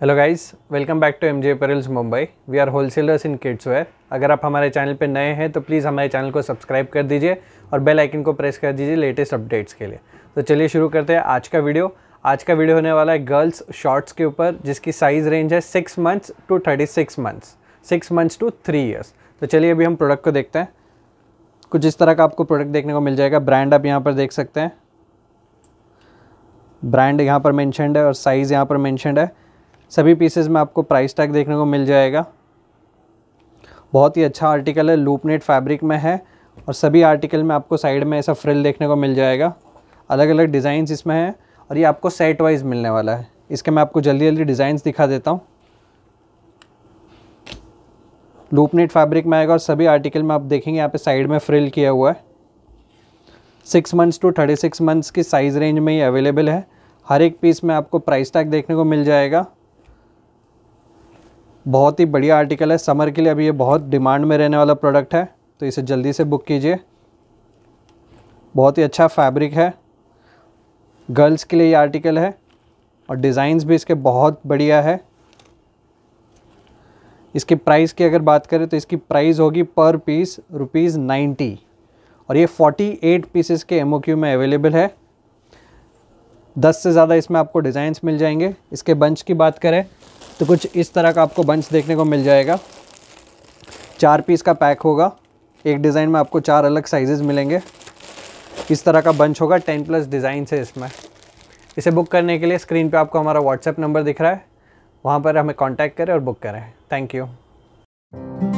Hello guys welcome back to MJ J Mumbai we are wholesalers in kids wear अगर आप हमारे channel पर नए हैं तो प्लीज़ हमारे चैनल को सब्सक्राइब कर दीजिए और बेल आइकन को प्रेस कर दीजिए लेटेस्ट अपडेट्स के लिए तो चलिए शुरू करते हैं आज का वीडियो आज का वीडियो होने वाला है गर्ल्स शॉर्ट्स के ऊपर जिसकी साइज़ रेंज है six months to thirty six months six months to three years तो चलिए अभी हम प्रोडक्ट को देखते हैं कुछ इस तरह का आपको प्रोडक्ट देखने को मिल जाएगा ब्रांड आप यहाँ पर देख सकते हैं ब्रांड यहाँ पर मैंशनड है और साइज़ यहाँ पर मैंशनड है सभी पीसेज में आपको प्राइस टैग देखने को मिल जाएगा बहुत ही अच्छा आर्टिकल है लूपनेट फैब्रिक में है और सभी आर्टिकल में आपको साइड में ऐसा फ्रिल देखने को मिल जाएगा अलग अलग डिज़ाइंस इसमें हैं और ये आपको सेट वाइज मिलने वाला है इसके मैं आपको जल्दी जल्दी डिज़ाइंस दिखा देता हूँ लूप नेट फैब्रिक में आएगा और सभी आर्टिकल में आप देखेंगे यहाँ पे साइड में फ्रिल किया हुआ है six months to thirty six months की साइज़ रेंज में ही अवेलेबल है हर एक पीस में आपको प्राइस टैग देखने को मिल जाएगा बहुत ही बढ़िया आर्टिकल है समर के लिए अभी ये बहुत डिमांड में रहने वाला प्रोडक्ट है तो इसे जल्दी से बुक कीजिए बहुत ही अच्छा फैब्रिक है गर्ल्स के लिए ये आर्टिकल है और डिज़ाइंस भी इसके बहुत बढ़िया है इसके प्राइस की अगर बात करें तो इसकी प्राइस होगी पर पीस रुपीज़ नाइन्टी और ये 48 पीसेस के एम में अवेलेबल है 10 से ज़्यादा इसमें आपको डिज़ाइंस मिल जाएंगे इसके बंच की बात करें तो कुछ इस तरह का आपको बंच देखने को मिल जाएगा चार पीस का पैक होगा एक डिज़ाइन में आपको चार अलग साइजेस मिलेंगे इस तरह का बंच होगा टेन प्लस डिज़ाइन है इसमें इसे बुक करने के लिए स्क्रीन पे आपको हमारा व्हाट्सएप नंबर दिख रहा है वहाँ पर हमें कांटेक्ट करें और बुक करें Thank you.